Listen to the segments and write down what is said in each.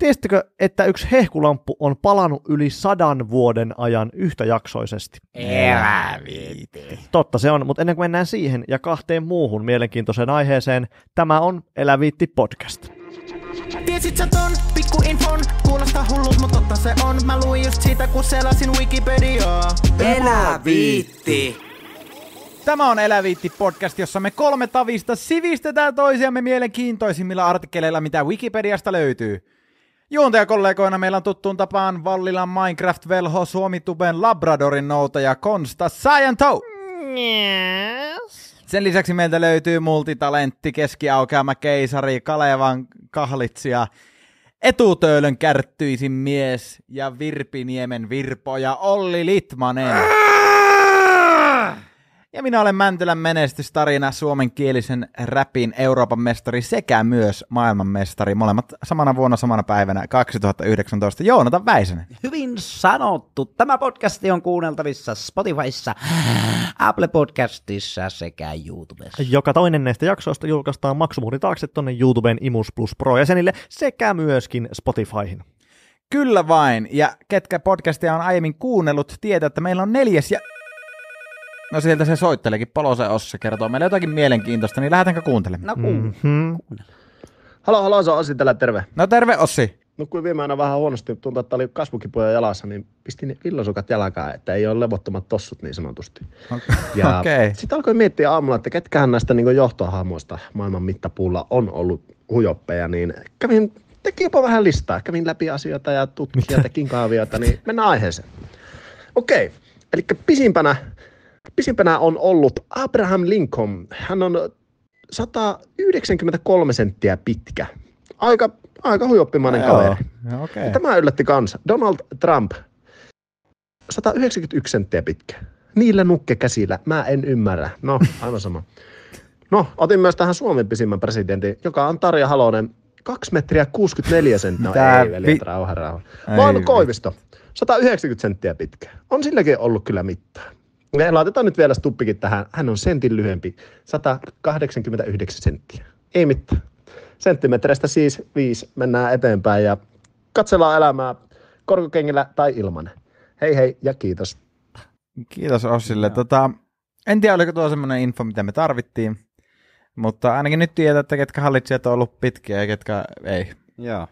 Tiesitkö, että yksi hehkulamppu on palanut yli sadan vuoden ajan yhtäjaksoisesti? Elä Totta se on, mutta ennen kuin mennään siihen ja kahteen muuhun mielenkiintoiseen aiheeseen, tämä on Eläviitti podcast. Tiesit sä ton, pikku infon, kuulostaa hullut, mutta totta se on. Mä luin just siitä, kun selasin Wikipediaa. Eläviitti. Tämä on Eläviitti podcast, jossa me kolme tavista sivistetään toisiamme mielenkiintoisimmilla artikkeleilla, mitä Wikipediasta löytyy. Juontajakollegoina meillä on tuttuun tapaan Vallilan Minecraft-velho, Suomituben Labradorin noutaja Konsta Sciento. Yes. Sen lisäksi meiltä löytyy multitalentti, keskiaukeama keisari, Kalevan kahlitsija, etutöölön kärttyisin mies ja Virpiniemen virpoja Olli Litmanen. Ah! ja minä olen Mäntylän menestystarina suomenkielisen räpin Euroopan mestari sekä myös maailmanmestari, molemmat samana vuonna samana päivänä 2019, Joonata Väisenen. Hyvin sanottu. Tämä podcasti on kuunneltavissa Spotifyssa, Apple Podcastissa sekä YouTubessa. Joka toinen näistä jaksoista julkaistaan maksumuuri taakse tuonne YouTubeen Imus Plus Pro jäsenille sekä myöskin Spotifyhin. Kyllä vain, ja ketkä podcastia on aiemmin kuunnellut, tietää, että meillä on neljäs ja No sieltä se soitteleekin, Palose Ossi kertoo meille jotakin mielenkiintoista, niin lähdetäänkö kuuntelemaan? No mhm. kuunnellaan. Mm-hmm. Halo, halo, se on Ossi täällä, terve. No terve Ossi. No kun viime aina vähän huonosti, tuntuu, että oli kasvukipuja jalassa, niin pistin ne villasukat jalkaan, että ei ole levottomat tossut niin sanotusti. Okay. Ja okay. sitten alkoi miettiä aamulla, että ketkähän näistä niin johtohahmoista maailman mittapuulla on ollut hujoppeja, niin kävin, teki jopa vähän listaa. Kävin läpi asioita ja tutkia, tekin kaavioita, niin mennään aiheeseen. Okei, okay. eli pisimpänä Pisimpänä on ollut Abraham Lincoln. Hän on 193 senttiä pitkä. Aika, aika huijoppimainen kaveri. Joo, no, okay. Tämä yllätti kans. Donald Trump, 191 senttiä pitkä. Niillä nukkekäsillä, mä en ymmärrä. No, aivan sama. No, otin myös tähän Suomen pisimmän presidentin, joka on Tarja Halonen, 2 metriä 64 senttiä. No, no ei, veljet, vi... rauha, rauha. Vaan Koivisto, 190 senttiä pitkä. On silläkin ollut kyllä mittaa. Me laitetaan nyt vielä stuppikin tähän. Hän on sentin lyhyempi, 189 senttiä. Ei mitään. Senttimetreistä siis viisi mennään eteenpäin ja katsellaan elämää korkokengillä tai ilman. Hei hei ja kiitos. Kiitos Ossille. Tota, en tiedä, oliko tuo semmoinen info, mitä me tarvittiin, mutta ainakin nyt tiedät, että ketkä hallitsijat on ollut pitkiä ja ketkä ei. Joo.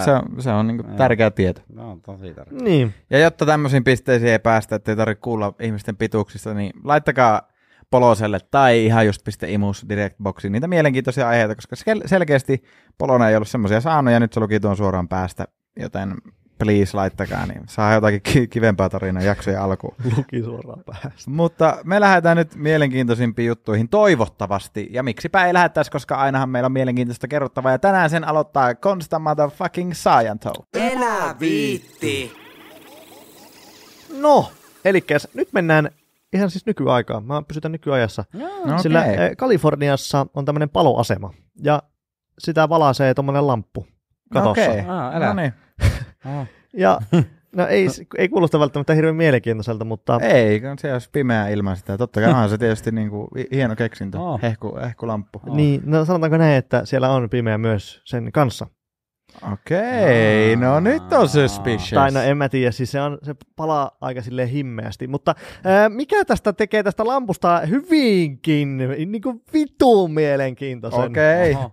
Se on, se on niin tärkeä tieto. No, on tosi tärkeä. Niin. Ja jotta tämmöisiin pisteisiin ei päästä, ettei tarvitse kuulla ihmisten pituuksista, niin laittakaa Poloselle tai ihan just piste imus Directboxiin niitä mielenkiintoisia aiheita, koska sel- selkeästi Polona ei ollut semmoisia saanut ja nyt se luki tuon suoraan päästä, joten please laittakaa, niin saa jotakin ki- kivempää tarinaa jaksojen alkuun. Luki suoraan päästä. Mutta me lähdetään nyt mielenkiintoisimpiin juttuihin toivottavasti, ja miksipä ei lähettäisi, koska ainahan meillä on mielenkiintoista kerrottavaa, ja tänään sen aloittaa Consta Motherfucking Sciento. Elä viitti! No, eli nyt mennään ihan siis nykyaikaan. Mä pysytän nykyajassa. No, Sillä eh, Kaliforniassa on tämmöinen paloasema, ja sitä valaisee tuommoinen lamppu katossa. Okei, okay. ah, älä. No niin. Oh. Ja No ei, ei kuulosta välttämättä hirveän mielenkiintoiselta, mutta... Ei, se olisi pimeää ilman sitä. Totta kai on se tietysti niin kuin hieno keksintö, oh. Hehku, hehkulamppu. Oh. Niin, no sanotaanko näin, että siellä on pimeä myös sen kanssa. Okei, no, no nyt on suspicious. Tai no en mä tiedä, siis se, on, se palaa aika sille himmeästi, mutta ää, mikä tästä tekee tästä lampusta hyvinkin niin kuin vituun mielenkiintoisen okay.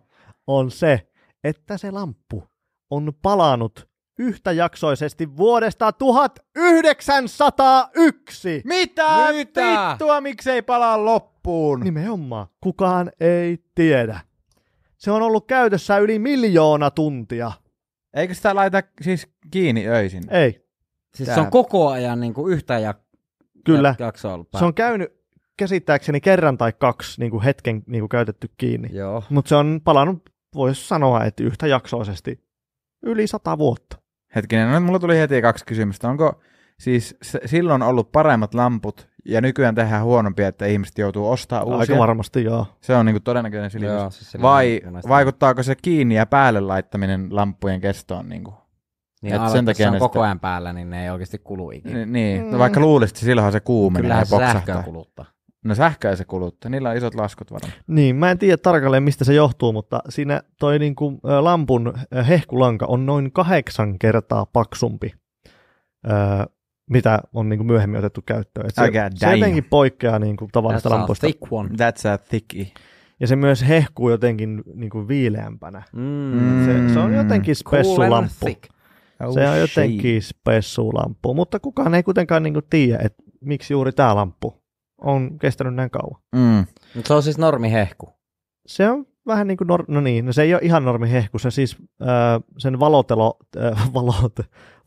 on se, että se lamppu on palannut yhtäjaksoisesti vuodesta 1901. Mitä? Mitä? Vittua, miksei palaa loppuun? Nimenomaan. Kukaan ei tiedä. Se on ollut käytössä yli miljoona tuntia. Eikö sitä laita siis kiinni öisin? Ei. Siis Tää. se on koko ajan niin kuin yhtä ja Kyllä. jaksoa ollut Se on käynyt käsittääkseni kerran tai kaksi niin kuin hetken niin kuin käytetty kiinni. Mutta se on palannut, voisi sanoa, että yhtä jaksoisesti yli sata vuotta. Hetkinen, no nyt mulla tuli heti kaksi kysymystä. Onko siis silloin ollut paremmat lamput ja nykyään tehdään huonompia, että ihmiset joutuu ostamaan uusia? Aika varmasti, joo. Se on niinku todennäköinen silmys. Joo, siis Vai vaikuttaako se kiinni ja päälle laittaminen lamppujen kestoon? Niinku? Niin Et sen takia se on sitä... koko ajan päällä, niin ne ei oikeasti kulu ikinä. Niin, niin. Mm. No, vaikka luulisit, silloinhan se kuumenee Kyllähän ja poksahtaa. Kyllähän kuluttaa. No sähköä se kuluttaa, niillä on isot laskut varmaan. Niin, mä en tiedä tarkalleen mistä se johtuu, mutta siinä toi niin kuin lampun hehkulanka on noin kahdeksan kertaa paksumpi, öö, mitä on niin kuin myöhemmin otettu käyttöön. Et se, se jotenkin poikkeaa niin kuin tavallista That's lampusta. A thick one. That's a thickie. Ja se myös hehkuu jotenkin niin kuin viileämpänä. Mm. Se, se on jotenkin spessulamppu. Cool Oh, se on oh, jotenkin spessulamppu, mutta kukaan ei kuitenkaan niin kuin tiedä, että miksi juuri tämä lamppu on kestänyt näin kauan. Mm. Mut se on siis normihehku. Se on vähän niin kuin, nor- no niin, no se ei ole ihan normihehku, se siis äh, sen valotelo, äh, valot,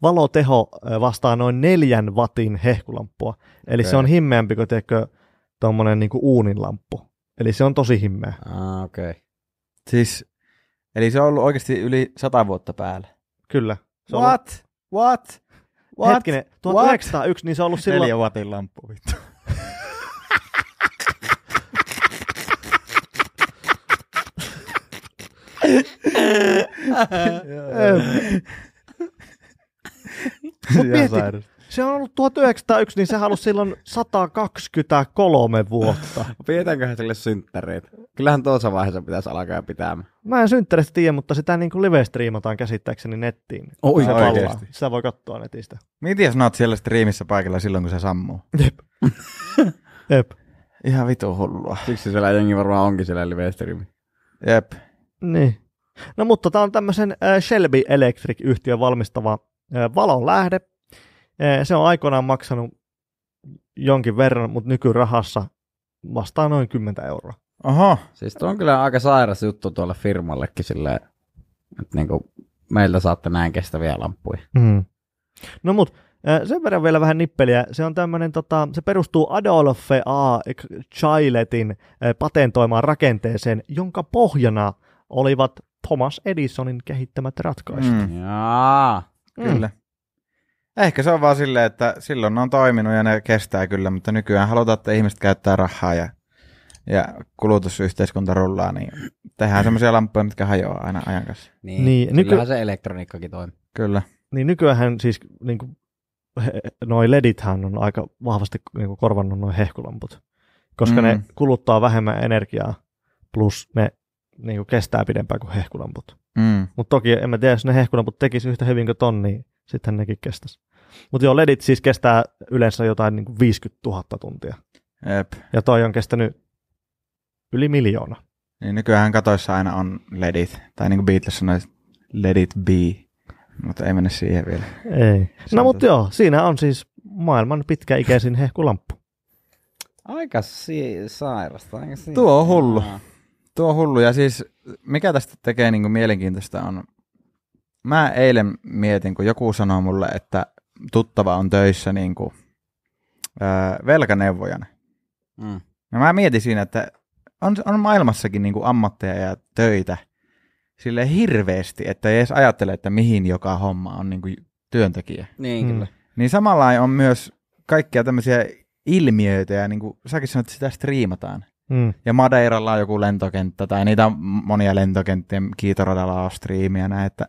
valoteho vastaa noin neljän watin hehkulampua. Eli okay. se on himmeämpi kuin teekö tuommoinen niin uuninlamppu. Eli se on tosi himmeä. Ah, okei. Okay. Siis, eli se on ollut oikeasti yli sata vuotta päällä. Kyllä. What? Ollut... What? What? Hetkinen, 1901, What? niin se on ollut silloin... Neljä watin lamppu, vittu. mietin, se on ollut 1901, niin se halusi silloin 123 vuotta. Pidetäänkö sille synttäreitä? Kyllähän tuossa vaiheessa pitäisi alkaa pitämään. Mä en synttäreistä tiedä, mutta sitä niin kuin live-striimataan käsittääkseni nettiin. Oi, se oikeasti. Sitä voi katsoa netistä. Mitä jos naat siellä striimissä paikalla silloin, kun se sammuu? Jep. Jep. Ihan vitu hullua. Siksi siellä jengi varmaan onkin siellä live-striimi. Jep. Niin. No mutta tämä on tämmöisen Shelby Electric-yhtiön valmistava valon lähde. Se on aikoinaan maksanut jonkin verran, mutta nykyrahassa vastaa noin 10 euroa. Aha. Siis on kyllä aika sairas juttu tuolle firmallekin silleen, että niin meiltä saatte näin kestäviä lampuja. Mm. No mut sen verran vielä vähän nippeliä. Se on tämmönen, tota, se perustuu Adolphe A. Chiletin patentoimaan rakenteeseen, jonka pohjana – olivat Thomas Edisonin kehittämät ratkaisut. Mm. Jaa, mm. kyllä. Mm. Ehkä se on vaan silleen, että silloin ne on toiminut ja ne kestää kyllä, mutta nykyään halutaan, että ihmiset käyttää rahaa ja, ja kulutusyhteiskunta rullaa, niin tehdään semmoisia lamppuja, mitkä hajoaa aina ajan kanssa. Niin, niin nyky... se elektroniikkakin toimii. Kyllä. Niin nykyään siis niin kuin, noi ledithän on aika vahvasti niin kuin, korvannut noin hehkulamput, koska mm. ne kuluttaa vähemmän energiaa, plus ne niin kuin kestää pidempään kuin hehkulamput. Mm. Mutta toki en mä tiedä, jos ne hehkulamput tekisi yhtä hyvin kuin ton, niin sitten nekin kestäisi. Mutta joo, ledit siis kestää yleensä jotain niin kuin 50 000 tuntia. Jep. Ja toi on kestänyt yli miljoona. Niin nykyään katoissa aina on ledit, tai niin kuin Beatles sanoi, ledit be, mutta ei mennä siihen vielä. Ei. Se no mutta tos... joo, siinä on siis maailman pitkäikäisin hehkulamppu. Aika si- sairasta. Aika si- Tuo on hullu. Ja. Tuo on hullu. Ja siis mikä tästä tekee niin kuin mielenkiintoista on, mä eilen mietin, kun joku sanoi mulle, että tuttava on töissä niin kuin, öö, velkaneuvojana. Mm. Ja mä mietin siinä, että on, on maailmassakin niin kuin ammatteja ja töitä sille hirveästi, että ei edes ajattele, että mihin joka homma on niin kuin työntekijä. Niin mm. kyllä. Mm. Niin samalla on myös kaikkia tämmöisiä ilmiöitä ja niin kuin säkin sanoit, että sitä striimataan. Mm. Ja Madeiralla on joku lentokenttä, tai niitä on monia lentokenttiä, kiitoradalla on striimiä näin, että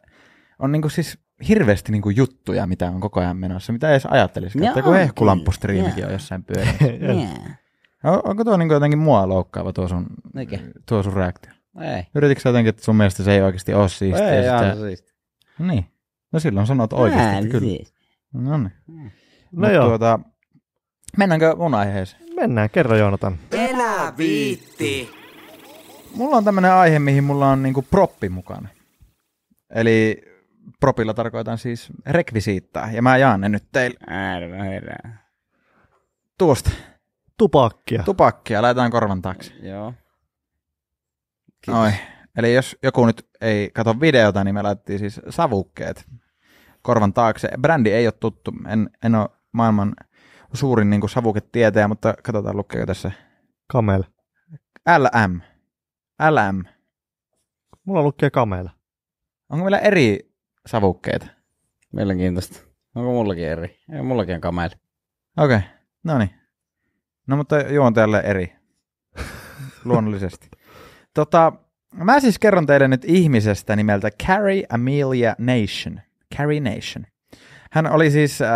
on niinku siis hirveästi niinku juttuja, mitä on koko ajan menossa, mitä ei edes ajattelisi, no, että kun ehkulampustriimikin yeah. on jossain pyörässä. yeah. On, onko tuo niinku jotenkin mua loukkaava tuo sun, Mikä? tuo sun reaktio? Ei. Yrititkö jotenkin, että sun mielestä se ei oikeasti ole siistiä? Ei, sitä... siistiä. Niin. No silloin sanot oikeasti, Ää, kyllä. Siis. No niin. No Mut joo. Tuota, mennäänkö mun aiheeseen? Mennään, kerro Joonatan. Ei viitti. Mulla on tämmöinen aihe, mihin mulla on niinku proppi mukana. Eli propilla tarkoitan siis rekvisiittaa, ja mä jaan ne nyt teille. Älä herää. Tuosta. Tupakkia. Tupakkia, laitetaan korvan taakse. Joo. Noi. Eli jos joku nyt ei katso videota, niin me laitettiin siis savukkeet korvan taakse. Brändi ei ole tuttu, en, en ole maailman suurin niin savuketietäjä, mutta katsotaan lukeeko tässä Kamel. LM. LM. Mulla lukee kamel. Onko meillä eri savukkeita? Mielenkiintoista. Onko mullakin eri? Ei, mullakin on kamel. Okei, okay. no niin. No mutta tälle eri. Luonnollisesti. tota, mä siis kerron teille nyt ihmisestä nimeltä Carrie Amelia Nation. Carrie Nation. Hän oli siis äh,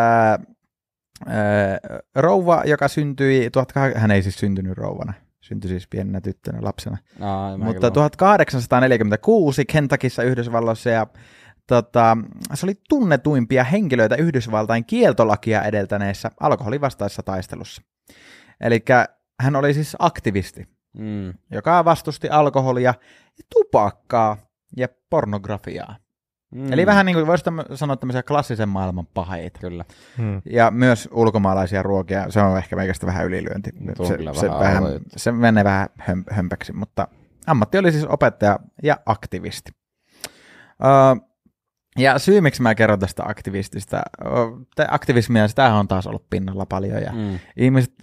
Öö, rouva, joka syntyi, 18... hän ei siis syntynyt rouvana, syntyi siis pienenä tyttönä lapsena. No, Mutta 1846 Kentakissa Yhdysvalloissa ja tota, se oli tunnetuimpia henkilöitä Yhdysvaltain kieltolakia edeltäneessä alkoholivastaisessa taistelussa. Eli hän oli siis aktivisti, mm. joka vastusti alkoholia, tupakkaa ja pornografiaa. Mm. Eli vähän niin kuin voisi sanoa tämmöisiä klassisen maailman paheita. Kyllä. Mm. Ja myös ulkomaalaisia ruokia, se on ehkä meikästä vähän ylilyönti. se, se, vähän, se menee vähän hömpäksi, mutta ammatti oli siis opettaja ja aktivisti. Öö, ja syy, miksi mä kerron tästä aktivistista, aktivismia, niin sitä on taas ollut pinnalla paljon ja mm. ihmiset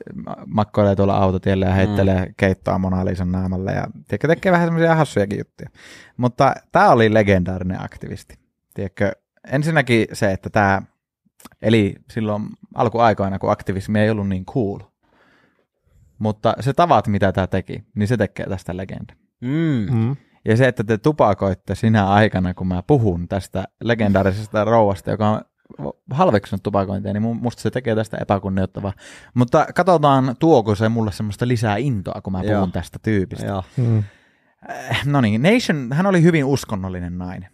makkoilee tuolla autotielle ja mm. heittelee mm. keittoa Mona naamalle ja tiedätkö, tekee vähän semmoisia hassujakin juttuja. Mutta tämä oli legendaarinen aktivisti. Tiedätkö, ensinnäkin se, että tämä eli silloin alkuaikoina, kun aktivismi ei ollut niin cool, mutta se tavat, mitä tämä teki, niin se tekee tästä legenda. Mm. Mm. Ja se, että te tupakoitte sinä aikana, kun mä puhun tästä legendaarisesta rouvasta, joka on halveksunut tupakointia, niin musta se tekee tästä epäkunnioittavaa. Mutta katsotaan, tuoko se mulle semmoista lisää intoa, kun mä puhun Joo. tästä tyypistä. Joo. Hmm. No niin, Nation, hän oli hyvin uskonnollinen nainen.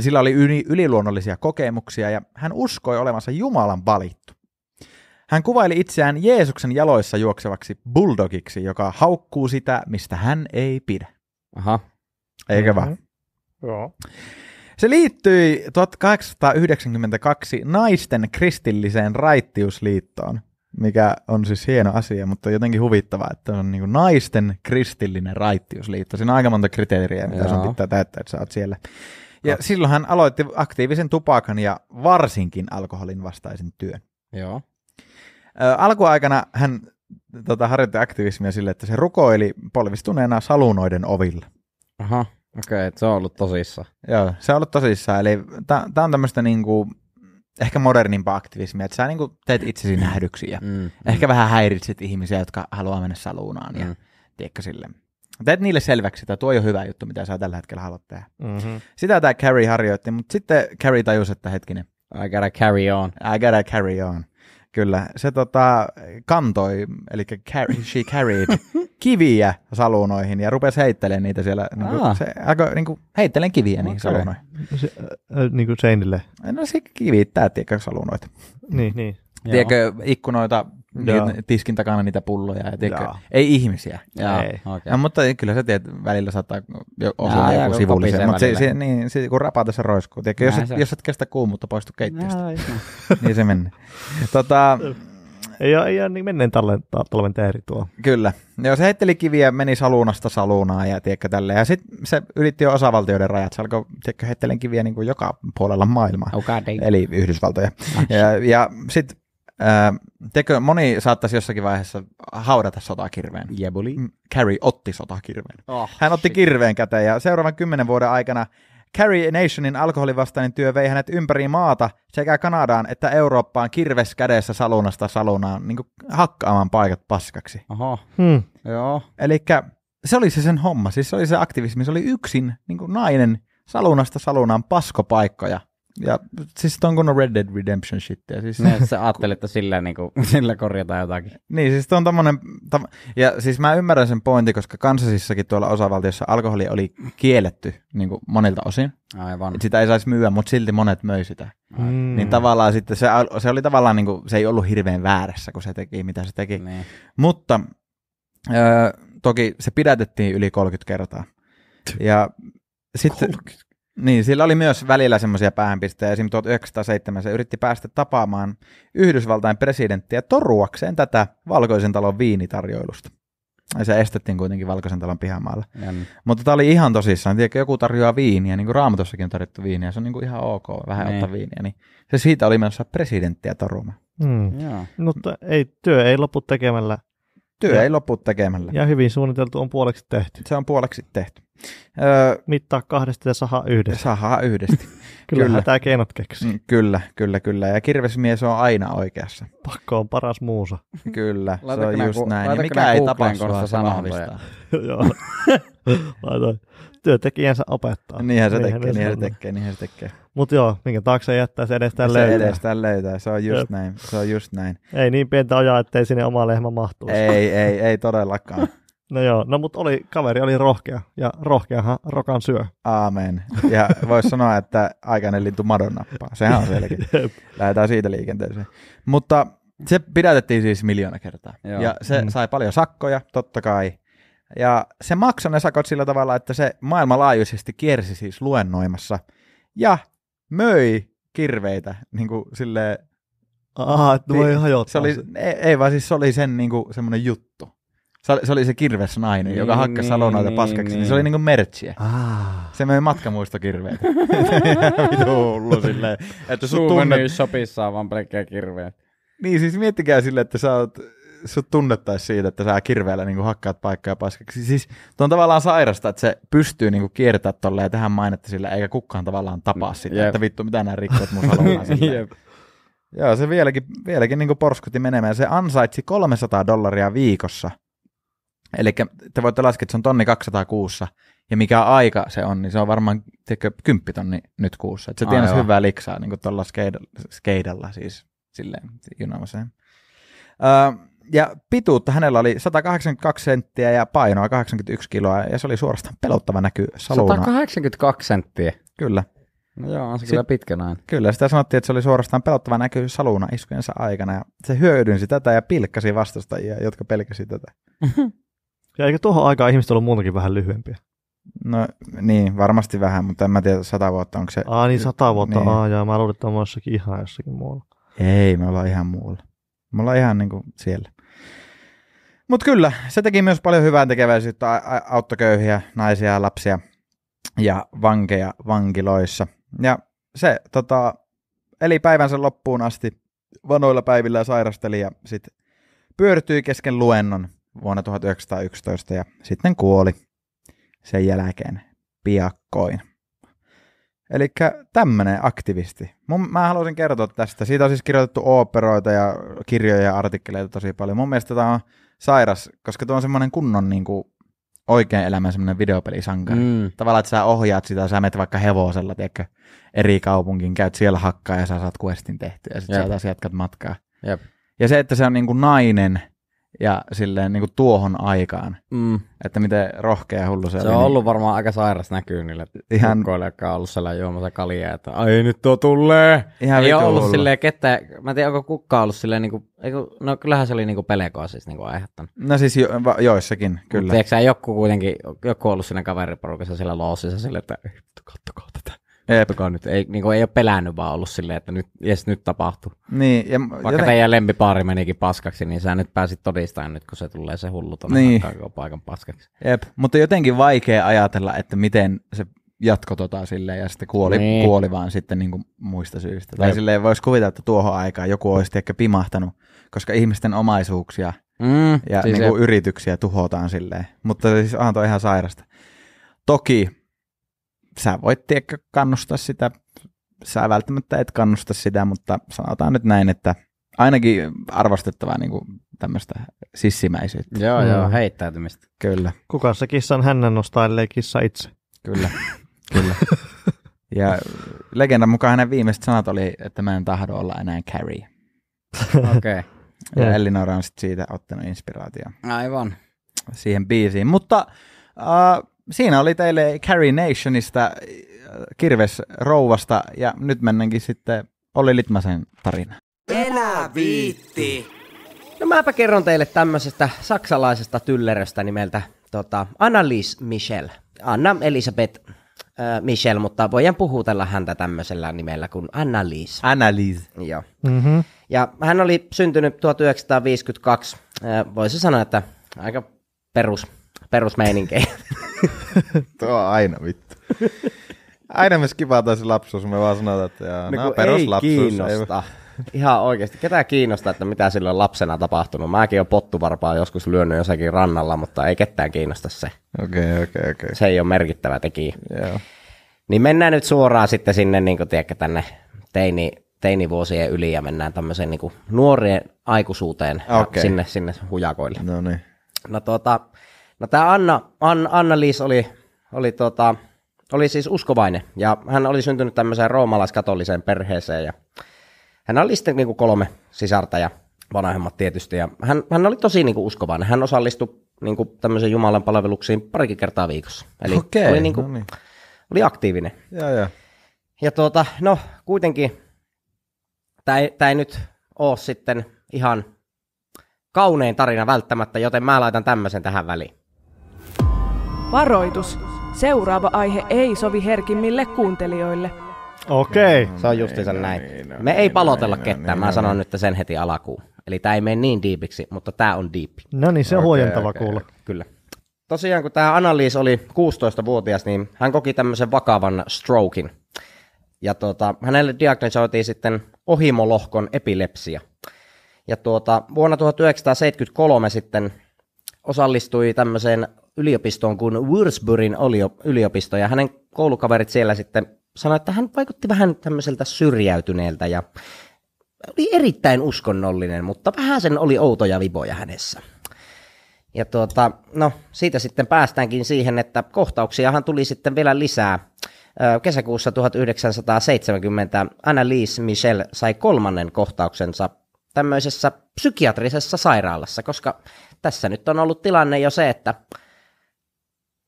Sillä oli yli, yliluonnollisia kokemuksia ja hän uskoi olevansa Jumalan valittu. Hän kuvaili itseään Jeesuksen jaloissa juoksevaksi bulldogiksi, joka haukkuu sitä, mistä hän ei pidä. Aha. Eikö mm-hmm. Joo. Se liittyi 1892 naisten kristilliseen raittiusliittoon, mikä on siis hieno asia, mutta jotenkin huvittavaa, että on niin naisten kristillinen raittiusliitto. Siinä on aika monta kriteeriä, mitä Joo. sun pitää täyttää, että sä oot siellä. Ja no. silloin hän aloitti aktiivisen tupakan ja varsinkin alkoholin vastaisen työn. Joo. alkuaikana hän tota, harjoitti aktivismia sille, että se rukoili polvistuneena salunoiden ovilla – Aha, okei, okay, se on ollut tosissa. Joo, se on ollut tosissa. Eli tämä on tämmöistä niinku, ehkä modernimpaa aktivismia, että sä niinku teet itsesi mm. nähdyksi ja mm, ehkä mm. vähän häiritset ihmisiä, jotka haluaa mennä saluunaan mm. ja tiedätkö sille. Teet niille selväksi, että tuo on hyvä juttu, mitä sä tällä hetkellä haluat tehdä. Mm-hmm. Sitä tämä Carrie harjoitti, mutta sitten Carrie tajusi, että hetkinen. I gotta carry on. I gotta carry on. Kyllä, se tota, kantoi, eli carry, she carried kiviä saluunoihin ja rupesi heittelemään niitä siellä. Niin kuin, se, alkoi niin kuin, heittelen kiviä niihin salunoihin. Se, äh, niin kuin seinille? No se kivittää, tiedätkö, saluunoita. Niin, niin. Tiedätkö, ikkunoita niin, tiskin takana niitä pulloja. Ja tiedätkö, ei ihmisiä. Ei. Okay. Ja, mutta kyllä sä tiedät, välillä saattaa osua joku sivullisen. Mutta se, se, niin, se, kun rapaa tässä roiskuu. Tiedätkö, jos, et, jos et kestä kuumuutta, poistu keittiöstä. Jaa, niin se menee. tota, ei ole, ei ole niin menneen talven, talven teeri tuo. Kyllä. Joo, se heitteli kiviä, meni saluunasta saluunaan ja tiedätkö tälleen. Ja sitten se ylitti jo osavaltioiden rajat. Se alkoi tiedätkö, heittelen kiviä niin kuin joka puolella maailmaa. Okay, oh, eli Yhdysvaltoja. ja, ja sitten Tekö, moni saattaisi jossakin vaiheessa haudata sotakirveen. Jebuli. Mm, Carrie otti sotakirveen. Oh, Hän otti shit. kirveen käteen ja seuraavan kymmenen vuoden aikana Carrie Nationin alkoholivastainen työ vei hänet ympäri maata sekä Kanadaan että Eurooppaan kirves kädessä salunasta salunaan niin hakkaamaan paikat paskaksi. Aha. Hmm. Joo. Eli se oli se sen homma, siis se oli se aktivismi, se oli yksin niin nainen salunasta salunaan paskopaikkoja ja siis onko no Red Dead Redemption Ja Siis... Ne, niin, sä ajattelet, että sillä, niin kuin, sillä korjataan jotakin. niin, siis on tommonen, tam... ja siis mä ymmärrän sen pointin, koska kansasissakin tuolla osavaltiossa alkoholi oli kielletty niin kuin monilta osin. Aivan. Et sitä ei saisi myyä, mutta silti monet möi sitä. Mm. Niin tavallaan sitten se, se oli tavallaan, niin kuin, se ei ollut hirveän väärässä, kun se teki, mitä se teki. Niin. Mutta öö, toki se pidätettiin yli 30 kertaa. Ja sitten, 30 niin, sillä oli myös välillä semmoisia päähänpistejä. Esimerkiksi 1907 se yritti päästä tapaamaan Yhdysvaltain presidenttiä toruakseen tätä Valkoisen talon viinitarjoilusta. Ja se estettiin kuitenkin Valkoisen talon pihamaalla. Jänni. Mutta tämä oli ihan tosissaan. Tiedätkö, joku tarjoaa viiniä, niin kuin Raamatussakin on tarjottu viiniä. Se on niin kuin ihan ok, vähän niin. ottaa viiniä. Niin se siitä oli menossa presidenttiä torumaan. Mm. Mutta ei, työ ei lopu tekemällä Työ ja, ei lopu tekemällä. Ja hyvin suunniteltu on puoleksi tehty. Se on puoleksi tehty. Öö, Mittaa kahdesta ja sahaa yhdestä. Sahaa yhdestä. kyllä, kyllä. tämä keinot keksi. Mm, kyllä, kyllä, kyllä. Ja kirvesmies on aina oikeassa. Pakko on paras muusa. kyllä, laitatko se on just ku, näin. Ja mikä ei tapahdu sua Joo työntekijänsä opettaa. Niinhän se niinhän tekee, niinhän se tekee, niinhän se tekee. Mutta joo, minkä taakse jättää se edestään löytää. Se edestään löytää, se on just Jep. näin, se on just näin. Ei niin pientä ajaa, ettei sinne oma lehmä mahtuisi. Ei, ei, ei todellakaan. No joo, no mutta oli, kaveri oli rohkea, ja rohkeahan rokan syö. Aamen. Ja voisi sanoa, että aikainen lintu madon nappaa, sehän on selkeä. Lähdetään siitä liikenteeseen. Mutta se pidätettiin siis miljoona kertaa. Joo. Ja se mm. sai paljon sakkoja, totta kai. Ja se maksoi ne sakot sillä tavalla, että se maailmanlaajuisesti kiersi siis luennoimassa ja möi kirveitä niin kuin sille Aha, että voi niin, hajottaa se. Oli, se. Ei, ei, vaan siis se oli sen niin kuin, semmoinen juttu. Se oli, se oli se kirvesnainen, niin, joka hakkasi niin, salonoita niin, paskaksi, niin. niin se oli niinku mertsiä. Ah. Se möi matkamuistokirveitä. Vitu hullu silleen. Suu sun tunnet... sopissaan vaan pelkkää kirveet. Niin siis miettikää silleen, että sä oot sut tunnettaisiin siitä, että sä kirveellä niin hakkaat paikkaa paskaksi. Siis tuo on tavallaan sairasta, että se pystyy niin kiertämään tolleen ja tähän mainetta sillä, eikä kukaan tavallaan tapaa sitä, Jep. että vittu mitä nämä rikkoit mun Jep. Joo, se vieläkin, vieläkin niin porskutti menemään. Se ansaitsi 300 dollaria viikossa. Eli te voitte laskea, että se on tonni 200 kuussa. Ja mikä aika se on, niin se on varmaan tiedätkö, 10 tonni nyt kuussa. Että se tienasi hyvää liksaa niin tuolla skeidalla, skeidalla siis silleen, you know öö, ja pituutta hänellä oli 182 senttiä ja painoa 81 kiloa, ja se oli suorastaan pelottava näky saluuna. 182 senttiä? Kyllä. No joo, on se kyllä pitkä nainen. Kyllä, sitä sanottiin, että se oli suorastaan pelottava näky saluuna iskujensa aikana, ja se hyödynsi tätä ja pilkkasi vastustajia, jotka pelkäsi tätä. ja eikö tuohon aikaan ihmiset ollut muutenkin vähän lyhyempiä? No niin, varmasti vähän, mutta en mä tiedä sata vuotta, onko se... Aa niin, sata vuotta, niin. aa jaa, mä luulin, että on jossakin ihan jossakin muualla. Ei, me ollaan ihan muualla. Me ollaan ihan niin kuin siellä. Mutta kyllä, se teki myös paljon hyvää tekeväisyyttä, auttoi köyhiä naisia ja lapsia ja vankeja vankiloissa. Ja se tota, eli päivänsä loppuun asti vanoilla päivillä sairasteli ja sitten pyörtyi kesken luennon vuonna 1911 ja sitten kuoli sen jälkeen piakkoin. Eli tämmöinen aktivisti. Mun, mä haluaisin kertoa tästä. Siitä on siis kirjoitettu operoita ja kirjoja ja artikkeleita tosi paljon. Mun mielestä tämä on sairas, koska tuo on semmoinen kunnon niin kuin, oikean elämän semmoinen videopelisankari. Mm. Tavallaan, että sä ohjaat sitä, sä menet vaikka hevosella, tiedätkö, eri kaupunkiin, käyt siellä hakkaa ja sä saat questin tehtyä, ja sitten sä taas jatkat matkaa. Jep. Ja se, että se on niin kuin nainen, ja silleen niin kuin tuohon aikaan, mm. että miten rohkea hullu se, se oli. on ollut varmaan aika sairas näkyy niille ihan... Kukkoille, jotka on ollut siellä juomassa kalia, että ai nyt tuo tulee. Ihan ei ole ollut hullu. silleen ketään, mä en tiedä onko kukka ollut silleen, niin kuin, no kyllähän se oli niin kuin pelekoa siis niin kuin aiheuttanut. No siis jo, va, joissakin, kyllä. Mutta joku kuitenkin, joku ollut siinä kaveriporukassa siellä loosissa silleen, että kattokaa tätä Eepikö nyt, ei, niin kuin ei ole pelännyt vaan ollut silleen, että nyt, jes, nyt tapahtuu. Niin, ja, Vaikka joten... teidän lempipaari menikin paskaksi, niin sä nyt pääsit todistamaan nyt, kun se tulee se hullu tuonne niin. paikan paskaksi. Jep, mutta jotenkin vaikea ajatella, että miten se jatko tota silleen ja sitten kuoli, niin. kuoli vaan sitten niin kuin muista syistä. Tai silleen voisi kuvitella, että tuohon aikaan joku olisi ehkä pimahtanut, koska ihmisten omaisuuksia mm, ja siis niin kuin yrityksiä tuhotaan silleen. Mutta siis onhan toi ihan sairasta. Toki sä voit tiedä, kannustaa sitä, sä välttämättä et kannusta sitä, mutta sanotaan nyt näin, että ainakin arvostettavaa niin kuin tämmöistä sissimäisyyttä. Joo, mm. joo, heittäytymistä. Kyllä. Kuka se kissan hännän nostaa, ellei kissa itse. Kyllä, kyllä. Ja legendan mukaan hänen viimeiset sanat oli, että mä en tahdo olla enää Carrie. Okei. Okay. Ja yeah. Elinora on sitten siitä ottanut inspiraatio. Aivan. Siihen biisiin. Mutta äh, siinä oli teille Carrie Nationista, äh, kirvesrouvasta ja nyt mennäänkin sitten Olli Litmasen tarina. Enää viitti! No mäpä kerron teille tämmöisestä saksalaisesta tylleröstä nimeltä tota, Annalise Michel. Anna Elisabeth äh, Michel, mutta voidaan puhutella häntä tämmöisellä nimellä kuin Annalise. Annalise. Joo. Mm-hmm. Ja hän oli syntynyt 1952. Äh, voisi sanoa, että aika perus perusmeininkejä. Tuo on aina vittu. Aina myös kivataan taisi lapsuus, me vaan sanotaan, että joo, no, no perus Ei kiinnosta. Ei... Ihan oikeasti. Ketään kiinnostaa, että mitä silloin lapsena tapahtunut? Mäkin olen pottuvarpaa joskus lyönyt jossakin rannalla, mutta ei ketään kiinnosta se. Okei, okay, okei, okay, okei. Okay. Se ei ole merkittävä tekijä. Joo. Niin mennään nyt suoraan sitten sinne, niin kuin tiedätkö, tänne teini, teinivuosien yli ja mennään tämmöiseen niin kuin nuorien aikuisuuteen okay. sinne, sinne hujakoille. No niin. No tuota, No tämä Anna, Anna, Anna Liis oli, oli, tota, oli siis uskovainen ja hän oli syntynyt tämmöiseen roomalaiskatoliseen perheeseen ja hän oli sitten niin kuin kolme sisarta ja vanhemmat tietysti ja hän, hän oli tosi niin kuin uskovainen. Hän osallistui niin kuin tämmöisen Jumalan palveluksiin parikin kertaa viikossa. Eli Okei, oli, niin kuin, no niin. oli aktiivinen. Ja, ja. ja tuota, no kuitenkin tämä ei, ei nyt ole sitten ihan kaunein tarina välttämättä, joten mä laitan tämmöisen tähän väliin. Varoitus. Seuraava aihe ei sovi herkimmille kuuntelijoille. Okei. Okay. Se on justiinsa näin. Me ei palotella ketään, mä sanon nyt sen heti alakuun. Eli tämä ei mene niin diipiksi, mutta tämä on deep. No niin, se on huojentava kuulla. Kyllä. Tosiaan, kun tämä Annaliis oli 16-vuotias, niin hän koki tämmöisen vakavan strokin Ja tuota, hänelle diagnosoitiin sitten ohimolohkon epilepsia. Ja tuota, vuonna 1973 sitten osallistui tämmöiseen yliopistoon kuin Würzburgin yliopisto, ja hänen koulukaverit siellä sitten sanoivat, että hän vaikutti vähän tämmöiseltä syrjäytyneeltä, ja oli erittäin uskonnollinen, mutta vähän sen oli outoja viboja hänessä. Ja tuota, no, siitä sitten päästäänkin siihen, että kohtauksiahan tuli sitten vielä lisää. Kesäkuussa 1970 Annalise Michel sai kolmannen kohtauksensa tämmöisessä psykiatrisessa sairaalassa, koska tässä nyt on ollut tilanne jo se, että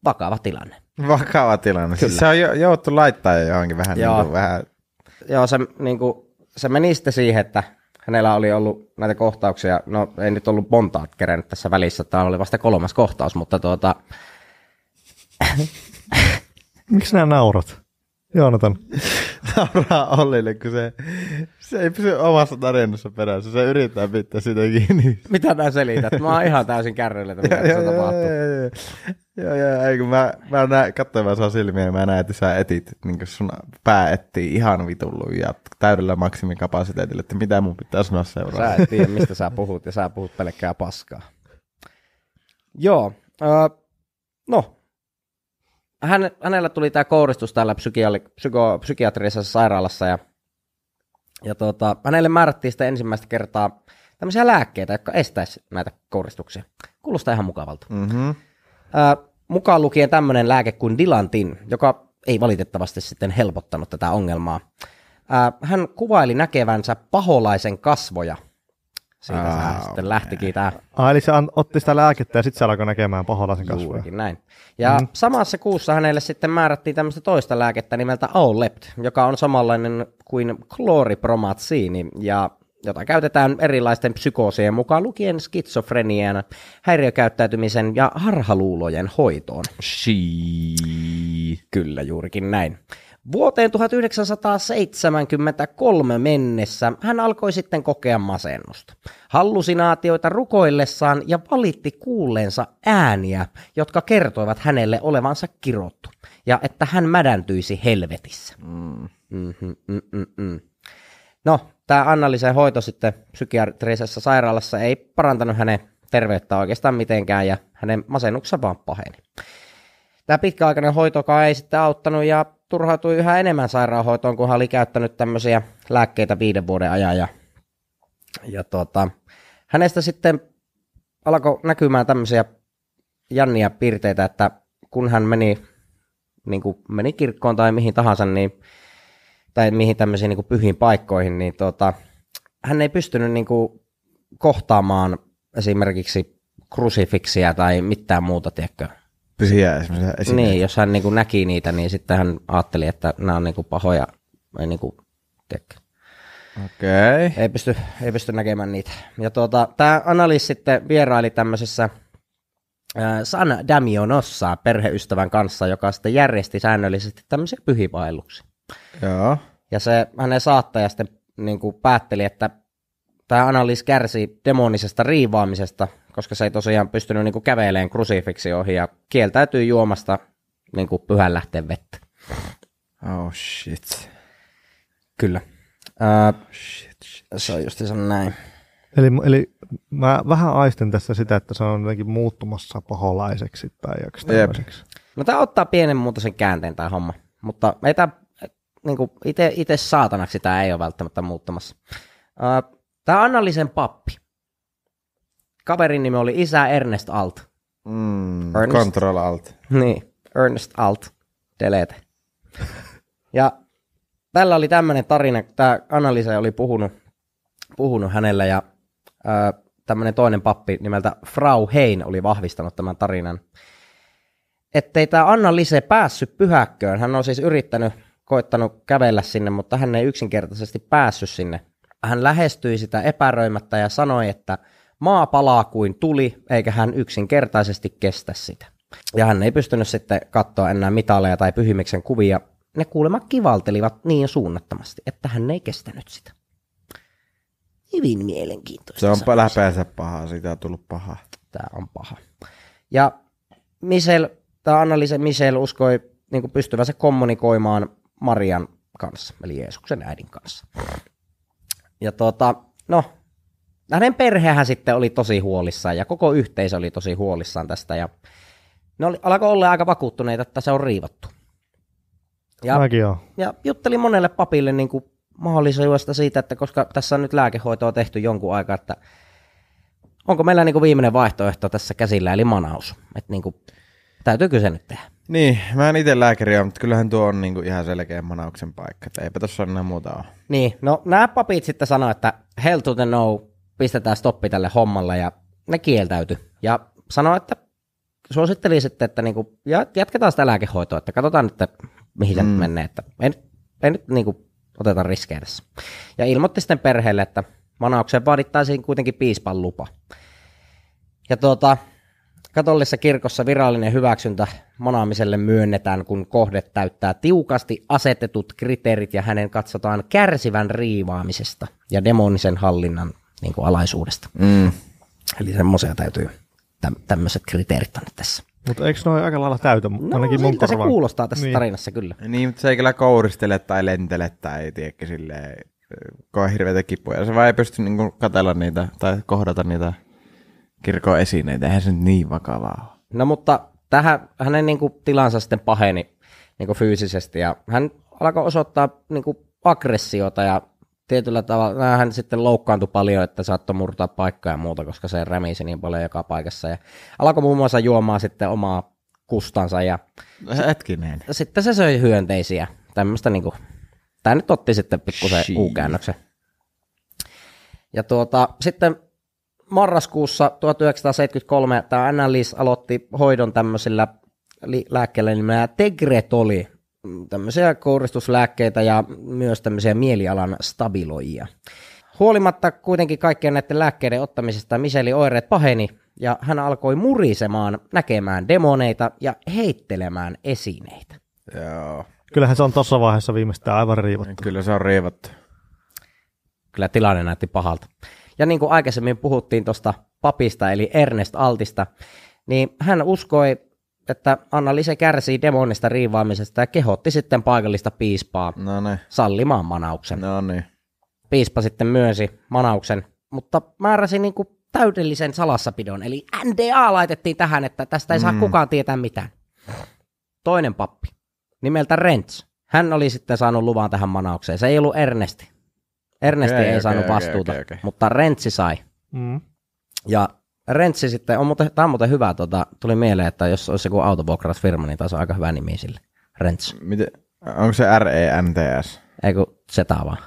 vakava tilanne. Vakava tilanne. Siis Kyllä. Siis se on jouttu laittaa jo johonkin vähän, niin Joo. Niin kuin, vähän... Joo, se, niin kuin, se meni sitten siihen, että hänellä oli ollut näitä kohtauksia, no ei nyt ollut bontaat kerännyt tässä välissä, tämä oli vasta kolmas kohtaus, mutta tuota... Miksi nämä naurat, Joonatan? nauraa Ollille, kun se, se ei pysy omassa tarinassa perässä. Se yrittää pitää sitä kiinni. Mitä tää selität? Mä oon ihan täysin kärryillä, että mitä se tapahtuu. Joo, joo, ei kun mä, mä näin, katsoin vaan saa silmiä ja mä näin, että sä etit, niin sun pää etsii ihan vitullu ja täydellä maksimikapasiteetilla, että mitä mun pitää sanoa seuraavaksi. Sä et tiedä, mistä sä puhut ja sä puhut pelkkää paskaa. Joo, öö, no, hän, hänellä tuli tämä kouristus täällä psykiali, psyko, psykiatrisessa sairaalassa ja, ja tuota, hänelle määrättiin sitä ensimmäistä kertaa tämmöisiä lääkkeitä, jotka estäisi näitä kouristuksia. Kuulostaa ihan mukavalta. Mm-hmm. Äh, mukaan lukien tämmöinen lääke kuin Dilantin, joka ei valitettavasti sitten helpottanut tätä ongelmaa. Äh, hän kuvaili näkevänsä paholaisen kasvoja – siitä Ää, okay. Ah, sitten lähtikin tämä. Ah, eli se otti sitä lääkettä ja sitten se alkoi näkemään paholaisen kasvoja. Juurikin näin. Ja mm. samassa kuussa hänelle sitten määrättiin tämmöistä toista lääkettä nimeltä Aulept, joka on samanlainen kuin klooripromatsiini ja jota käytetään erilaisten psykoosien mukaan lukien skitsofrenian, häiriökäyttäytymisen ja harhaluulojen hoitoon. Shii. Kyllä, juurikin näin. Vuoteen 1973 mennessä hän alkoi sitten kokea masennusta, hallusinaatioita rukoillessaan ja valitti kuulleensa ääniä, jotka kertoivat hänelle olevansa kirottu ja että hän mädäntyisi helvetissä. Mm. Mm-hmm, mm No, tämä Annalisen hoito sitten psykiatrisessa sairaalassa ei parantanut hänen terveyttä oikeastaan mitenkään ja hänen masennuksensa vaan paheni tämä pitkäaikainen hoitoka ei sitten auttanut ja turhautui yhä enemmän sairaanhoitoon, kun hän oli käyttänyt tämmöisiä lääkkeitä viiden vuoden ajan. Ja, ja tuota, hänestä sitten alkoi näkymään tämmöisiä jannia piirteitä, että kun hän meni, niin kuin meni kirkkoon tai mihin tahansa, niin, tai mihin tämmöisiin niin kuin pyhiin paikkoihin, niin tuota, hän ei pystynyt niin kuin kohtaamaan esimerkiksi krusifiksiä tai mitään muuta, tiedätkö, se esimerkiksi esineitä. Niin, jos hän niin kuin näki niitä, niin sitten hän ajatteli, että nämä on niin kuin pahoja. Ei niin kuin, Okei. Okay. Ei, pysty, ei pysty näkemään niitä. Ja tuota, tämä analyysi sitten vieraili tämmöisessä San Damionossa perheystävän kanssa, joka sitten järjesti säännöllisesti tämmöisiä pyhivaelluksia. Joo. Ja se hänen saattaja sitten niin kuin päätteli, että tämä analyysi kärsii demonisesta riivaamisesta koska se ei tosiaan pystynyt niin kuin käveleen krusifiksi ohi ja kieltäytyy juomasta niin kuin pyhän lähteen vettä. Oh shit. Kyllä. Uh, shit, shit, se on just näin. Eli, eli mä vähän aistin tässä sitä, että se on jotenkin muuttumassa paholaiseksi tai jaksi tämmöiseksi. No tämä ottaa pienen muutosen käänteen tämä homma, mutta ei tämä niin itse saatanaksi tämä ei ole välttämättä muuttumassa. Uh, tämä annalisen pappi Kaverin nimi oli isä Ernest Alt. Mm, Ernest, Control Alt. Niin, Ernest Alt. Delete. ja tällä oli tämmöinen tarina, tämä analyse oli puhunut, puhunut hänelle ja tämmöinen toinen pappi nimeltä Frau Hein oli vahvistanut tämän tarinan. Ettei tämä Anna Lise päässyt pyhäkköön. Hän on siis yrittänyt, koittanut kävellä sinne, mutta hän ei yksinkertaisesti päässyt sinne. Hän lähestyi sitä epäröimättä ja sanoi, että – Maa palaa kuin tuli, eikä hän yksinkertaisesti kestä sitä. Ja hän ei pystynyt sitten katsoa enää mitaleja tai pyhimyksen kuvia. Ne kuulemma kivaltelivat niin suunnattomasti, että hän ei kestänyt sitä. Hyvin mielenkiintoista. Se on läpeensä paha, siitä on tullut paha. Tämä on paha. Ja Michel, tämä Annalise Michel uskoi niin pystyvänsä kommunikoimaan Marian kanssa, eli Jeesuksen äidin kanssa. Ja tuota, no, hänen perhehän sitten oli tosi huolissaan ja koko yhteisö oli tosi huolissaan tästä ja ne oli, alkoi olla aika vakuuttuneita, että se on riivattu. Ja, on. ja jutteli monelle papille niin kuin mahdollisuudesta siitä, että koska tässä on nyt lääkehoitoa tehty jonkun aikaa, että onko meillä niin kuin viimeinen vaihtoehto tässä käsillä, eli manaus. Että niin kuin, täytyykö kyse nyt tehdä? Niin, mä en itse lääkäriä, mutta kyllähän tuo on niin kuin ihan selkeä manauksen paikka, että eipä tuossa enää muuta ole. Niin, no nämä papit sitten sanoivat, että hell to the no, pistetään stoppi tälle hommalle ja ne kieltäyty. Ja sanoi, että suositteli sitten että niin kuin, jatketaan sitä lääkehoitoa, että katsotaan nyt, että mihin se mm. menee, että ei, ei nyt niin kuin, oteta riskejä tässä. Ja ilmoitti sitten perheelle, että manaukseen vaadittaisiin kuitenkin piispan lupa. Ja tuota, katollisessa kirkossa virallinen hyväksyntä manaamiselle myönnetään, kun kohde täyttää tiukasti asetetut kriteerit ja hänen katsotaan kärsivän riivaamisesta ja demonisen hallinnan niin kuin alaisuudesta. Mm. Eli semmoisia täytyy, tämmöiset kriteerit on tässä. Mutta eikö noin aika lailla täytä? No, ainakin mun se kuulostaa tässä niin. tarinassa kyllä. Niin, mutta se ei kyllä kouristele tai lentele tai ei tiedäkö silleen koe hirveitä kipuja. Se vaan ei pysty kuin, niinku katella niitä tai kohdata niitä kirkon esineitä. Eihän se nyt niin vakavaa ole. No mutta tähän, hänen niinku tilansa sitten paheni niinku fyysisesti ja hän alkoi osoittaa niinku aggressiota ja tietyllä tavalla, hän sitten loukkaantui paljon, että saattoi murtaa paikkaa ja muuta, koska se rämisi niin paljon joka paikassa. Ja alkoi muun muassa juomaan sitten omaa kustansa. Ja Hetkinen. Sit, sitten se söi hyönteisiä. Tämmöistä niinku, tämä nyt otti sitten pikkusen U-käännöksen. Ja tuota, sitten marraskuussa 1973 tämä Annalise aloitti hoidon tämmöisillä li- lääkkeellä nimellä Tegretoli, tämmöisiä kouristuslääkkeitä ja myös tämmöisiä mielialan stabiloijia. Huolimatta kuitenkin kaikkien näiden lääkkeiden ottamisesta Miseli oireet paheni ja hän alkoi murisemaan, näkemään demoneita ja heittelemään esineitä. Joo. Kyllähän se on tuossa vaiheessa viimeistään aivan riivattu. Kyllä se on riivattu. Kyllä tilanne näytti pahalta. Ja niin kuin aikaisemmin puhuttiin tuosta papista eli Ernest Altista, niin hän uskoi, että anna lise kärsii demonista riivaamisesta ja kehotti sitten paikallista piispaa no niin. sallimaan manauksen. No niin. Piispa sitten myönsi manauksen, mutta määräsi niin kuin täydellisen salassapidon, eli NDA laitettiin tähän, että tästä ei mm. saa kukaan tietää mitään. Toinen pappi, nimeltä Rents, hän oli sitten saanut luvan tähän manaukseen. Se ei ollut Ernesti. Ernesti okay, ei okay, saanut okay, vastuuta, okay, okay. mutta Rentsi sai. Mm. Ja Rentsi sitten, on muuten, tämä on muuten hyvä, tota, tuli mieleen, että jos olisi joku autovuokrausfirma, niin taas on aika hyvä nimi sille. Rents. Miten, onko se R-E-N-T-S? Ei kun Zeta vaan.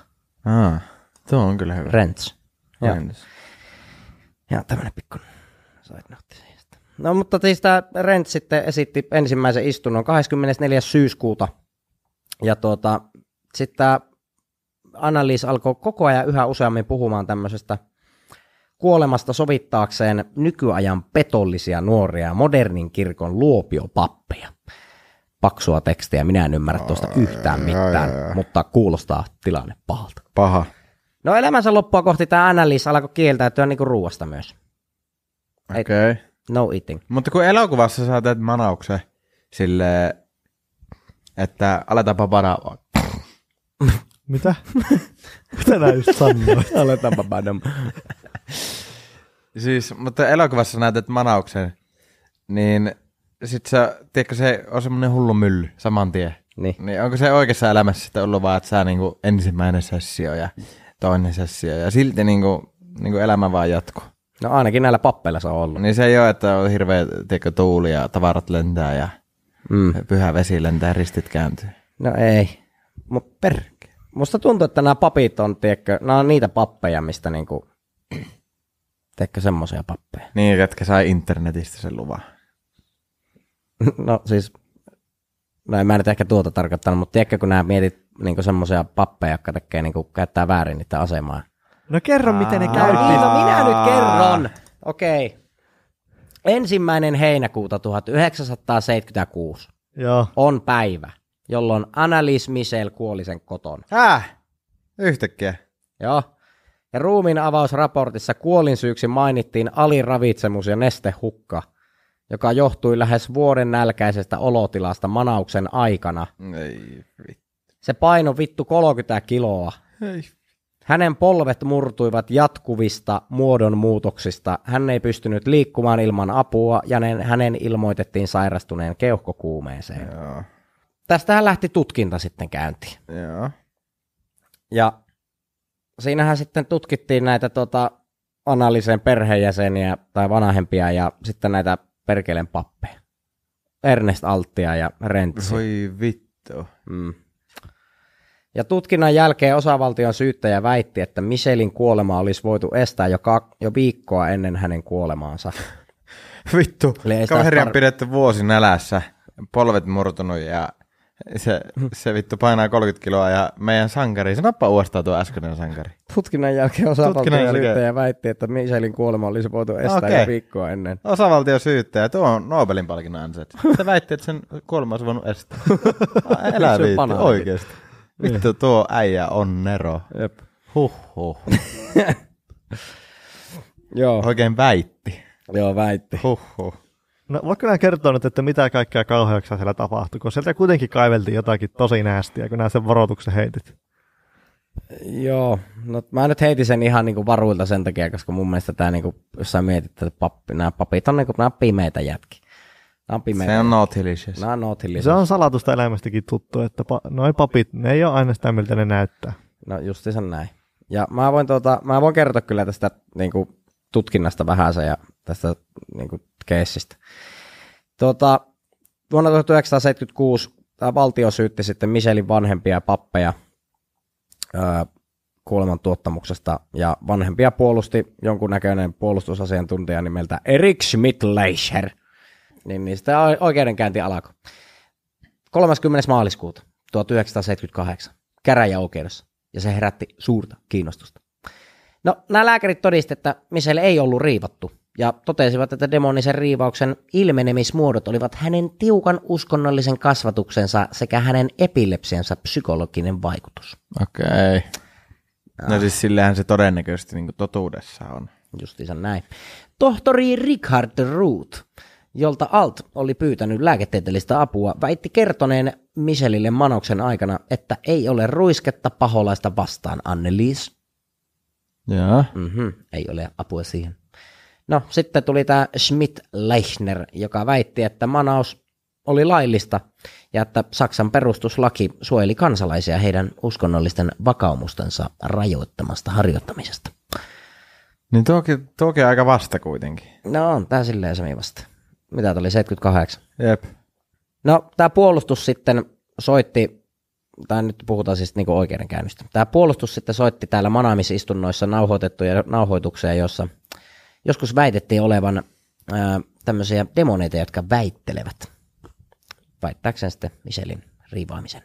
Ah, tuo on kyllä hyvä. Rents. Rents. Ja, ja tämmöinen pikku side No mutta siis tämä Rents sitten esitti ensimmäisen istunnon 24. syyskuuta. Ja tuota, sitten tämä analyys alkoi koko ajan yhä useammin puhumaan tämmöisestä – kuolemasta sovittaakseen nykyajan petollisia nuoria modernin kirkon luopiopappeja. Paksua tekstiä, minä en ymmärrä tuosta yhtään mitään, mutta kuulostaa tilanne pahalta. Paha. No elämänsä loppua kohti tämä Annalisa alkoi kieltäytyä niin ruoasta myös. Okei. Okay. No eating. Mutta kun elokuvassa sä teet manauksen sille, että aletaanpa panaa. Mitä? Mitä näin just sanoit? aletaanpa panaa. siis, mutta elokuvassa näytät manauksen, niin sit sä, tiedätkö, se on semmoinen hullu mylly saman tien. Niin. niin. onko se oikeassa elämässä sitten ollut vaan, että sä niinku ensimmäinen sessio ja toinen sessio ja silti niinku, niinku elämä vaan jatkuu? No ainakin näillä pappeilla se on ollut. Niin se ei ole, että on hirveä tiedätkö, tuuli ja tavarat lentää ja mm. pyhä vesi lentää ristit kääntyy. No ei, mutta per. Musta tuntuu, että nämä papit on, tiedätkö, nämä on niitä pappeja, mistä niinku Teekö semmoisia pappeja? Niin, ketkä sai internetistä sen luvan. no siis, no en mä nyt ehkä tuota tarkoittanut, mutta tiedätkö kun nämä mietit niinku semmoisia pappeja, jotka tekee, niinku, käyttää väärin niitä asemaa. No kerro, Aa, miten ne käy. No, niin, no minä nyt kerron. Okei. Okay. Ensimmäinen heinäkuuta 1976 Joo. on päivä, jolloin Annalise Michel kuoli sen koton. Häh? Yhtäkkiä? Joo ja ruumiin avausraportissa kuolinsyyksi mainittiin aliravitsemus ja nestehukka, joka johtui lähes vuoden nälkäisestä olotilasta manauksen aikana. Ei vittu. Se paino vittu 30 kiloa. Ei. Hänen polvet murtuivat jatkuvista muodonmuutoksista. Hän ei pystynyt liikkumaan ilman apua ja hänen ilmoitettiin sairastuneen keuhkokuumeeseen. Joo. Tästähän lähti tutkinta sitten käyntiin. Joo. Ja siinähän sitten tutkittiin näitä tota, analyseen perheenjäseniä tai vanhempia ja sitten näitä perkeleen pappeja. Ernest Alttia ja Rentsi. Voi vittu. Mm. Ja tutkinnan jälkeen osavaltion syyttäjä väitti, että Michelin kuolema olisi voitu estää jo, ka- jo viikkoa ennen hänen kuolemaansa. vittu, kaveri on tar- pidetty vuosi nälässä, polvet murtunut ja se, hmm. se vittu painaa 30 kiloa ja meidän sankari, se nappaa uudestaan tuo äskeinen sankari. Tutkinnan jälkeen osavaltion syyttäjä väitti, että Michelin kuolema olisi voitu estää okay. jo viikkoa ennen. Osavaltion syyttäjä, tuo on Nobelin palkinnon ansiot. Se väitti, että sen kuolema olisi voinut estää. Elä viitti, oikeasti. Vittu niin. tuo äijä on Nero. Jep. huh. Joo. Oikein väitti. Joo, väitti. huh. No voitko nämä kertoa nyt, että mitä kaikkea kauheaksi siellä tapahtui, kun sieltä kuitenkin kaiveltiin jotakin tosi näästiä, kun nämä sen varoituksen heitit? Joo, no mä nyt heitin sen ihan niinku varuilta sen takia, koska mun mielestä tämä, niinku, jos sä mietit, että pappi, nämä papit on, niinku, nämä pimeitä jätki. Nämä on pimeitä. Se on nautilisessa. Nämä on nautilisessa. Se on salatusta elämästäkin tuttu, että pa- noi papit, ne ei ole aina sitä, miltä ne näyttää. No sen näin. Ja mä voin, tuota, mä voin kertoa kyllä tästä niinku, tutkinnasta vähän ja tästä niinku, keissistä. Tuota, vuonna 1976 tämä valtio syytti sitten Michelin vanhempia pappeja öö, tuottamuksesta ja vanhempia puolusti jonkunnäköinen puolustusasiantuntija nimeltä Erik Schmidt-Leischer, niin niistä oikeudenkäynti alkoi. 30. maaliskuuta 1978 käräjäoikeudessa, ja se herätti suurta kiinnostusta. No, nämä lääkärit todistivat, että Michelle ei ollut riivattu – ja totesivat, että demonisen riivauksen ilmenemismuodot olivat hänen tiukan uskonnollisen kasvatuksensa sekä hänen epilepsiansa psykologinen vaikutus. Okei. Ah. No ah. siis sillähän se todennäköisesti niin totuudessa on. Justiinsa näin. Tohtori Richard Root, jolta Alt oli pyytänyt lääketieteellistä apua, väitti kertoneen Michelille manoksen aikana, että ei ole ruisketta paholaista vastaan, Annelies. Joo. Mm-hmm, ei ole apua siihen. No sitten tuli tämä Schmidt-Lechner, joka väitti, että manaus oli laillista ja että Saksan perustuslaki suojeli kansalaisia heidän uskonnollisten vakaumustensa rajoittamasta harjoittamisesta. Niin toki, toki aika vasta kuitenkin. No on, tää silleen semmi vasta. Mitä tuli, 78? Jep. No tämä puolustus sitten soitti, tai nyt puhutaan siis niinku oikeudenkäynnistä. Tämä puolustus sitten soitti täällä manaamisistunnoissa nauhoitettuja nauhoituksia, jossa joskus väitettiin olevan ää, tämmöisiä demoneita, jotka väittelevät. Väittääkseen sitten Michelin riivaamisen.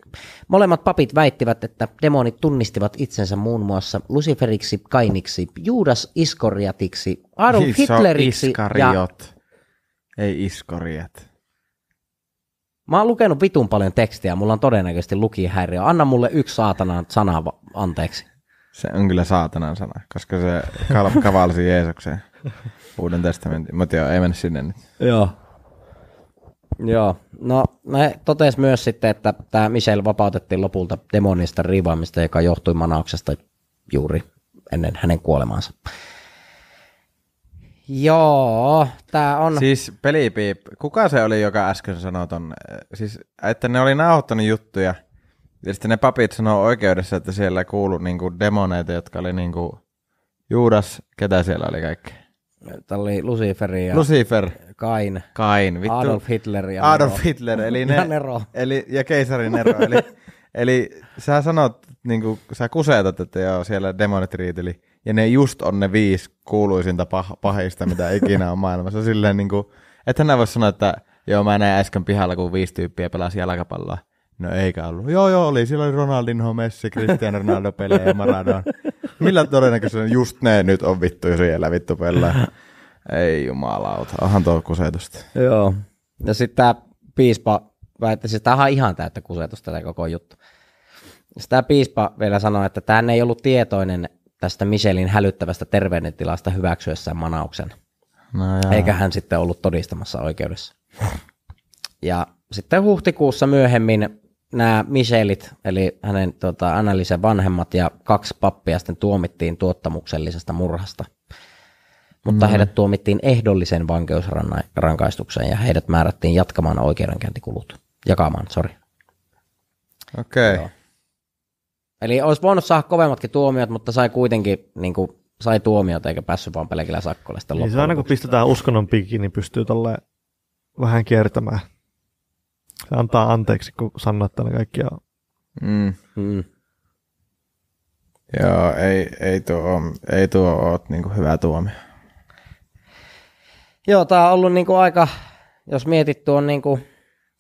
Molemmat papit väittivät, että demonit tunnistivat itsensä muun muassa Luciferiksi, Kainiksi, Juudas Iskoriatiksi, Adolf Iso Hitleriksi iskariot. ja... Ei iskoriat. Mä oon lukenut vitun paljon tekstiä, mulla on todennäköisesti lukihäiriö. Anna mulle yksi saatanan sana anteeksi. Se on kyllä saatanan sana, koska se kavalsi Jeesukseen. Uuden testamentin. mutta joo, ei mennä sinne nyt. Joo. Joo. No, ne totesi myös sitten, että tämä Michelle vapautettiin lopulta demonista riivaamista, joka johtui manauksesta juuri ennen hänen kuolemaansa. Joo, tämä on... Siis pelipiip, kuka se oli, joka äsken sanoi ton, eh, siis että ne oli nauhoittanut juttuja, ja sitten ne papit sanoo oikeudessa, että siellä kuului niinku demoneita, jotka oli niinku Juudas, ketä siellä oli kaikki? Tämä oli Lucifer ja Lucifer. Kain. Kain. Vittu. Adolf Hitler ja Adolf Nero. Hitler, eli ne, ja Nero. Eli, ja keisari Nero. eli, eli sä sanot, niin kuin, sä kuseetat, että joo, siellä demonit riiteli. Ja ne just on ne viisi kuuluisinta pah- pahista, mitä ikinä on maailmassa. Silleen niin kuin, että nämä voi sanoa, että joo, mä näin äsken pihalla, kun viisi tyyppiä pelasi jalkapalloa. No eikä ollut. Joo, joo, oli. Siellä oli Ronaldinho, Messi, Cristiano Ronaldo, Pele ja Maradona. Millä todennäköisesti just ne nyt on vittu siellä vittu pöllä? Ei jumalauta, onhan tuo kusetusta. Joo. Ja sitten tämä piispa väitti, että siis tämä on ihan täyttä kusetusta tämä koko juttu. Sitä siis piispa vielä sanoi, että tämä ei ollut tietoinen tästä Michelin hälyttävästä terveydentilasta hyväksyessään manauksen. No Eikä hän sitten ollut todistamassa oikeudessa. Ja sitten huhtikuussa myöhemmin nämä Michelit, eli hänen tota, Annalisen vanhemmat ja kaksi pappia sitten tuomittiin tuottamuksellisesta murhasta. Mutta mm. heidät tuomittiin ehdollisen vankeusrankaistukseen ja heidät määrättiin jatkamaan oikeudenkäyntikulut. Jakamaan, sori. Okei. Okay. Eli olisi voinut saada kovemmatkin tuomiot, mutta sai kuitenkin niin kuin, sai tuomiot eikä päässyt vaan pelkillä sakkolle sitä niin se siis aina kun pistetään uskonnon piikki, niin pystyy tolleen vähän kiertämään. Se antaa anteeksi, kun sanoo, että ne kaikkia on. Mm. Mm. Joo, ei, ei tuo, ei tuo ole niin kuin hyvä tuomio. Joo, tämä on ollut niin kuin aika, jos mietit tuon, niin kuin,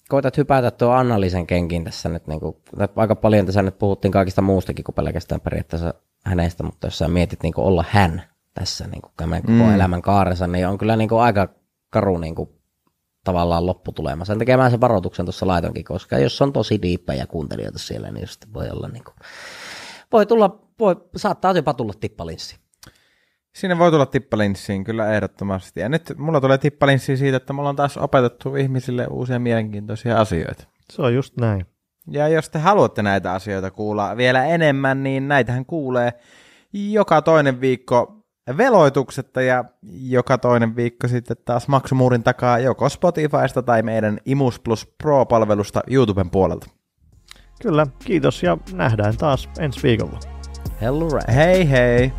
koetat hypätä tuon Annalisen kenkin tässä nyt, niin kuin, aika paljon tässä nyt puhuttiin kaikista muustakin kuin pelkästään periaatteessa hänestä, mutta jos sä mietit niin kuin olla hän tässä niin kuin, koko mm. elämän kaaressa, niin on kyllä niin kuin aika karu niin kuin, tavallaan lopputulema. Sen mä sen varoituksen tuossa laitonkin, koska jos on tosi diippejä kuuntelijoita siellä, niin sitten voi olla niin kuin, voi tulla, voi, saattaa jopa tulla tippalinssi. Siinä voi tulla tippalinssiin kyllä ehdottomasti. Ja nyt mulla tulee tippalinssi siitä, että mulla on taas opetettu ihmisille uusia mielenkiintoisia asioita. Se on just näin. Ja jos te haluatte näitä asioita kuulla vielä enemmän, niin näitähän kuulee joka toinen viikko veloituksetta ja joka toinen viikko sitten taas maksumuurin takaa joko Spotifysta tai meidän Imus Plus Pro-palvelusta YouTuben puolelta. Kyllä, kiitos ja nähdään taas ensi viikolla. Hello, right. Hei hei!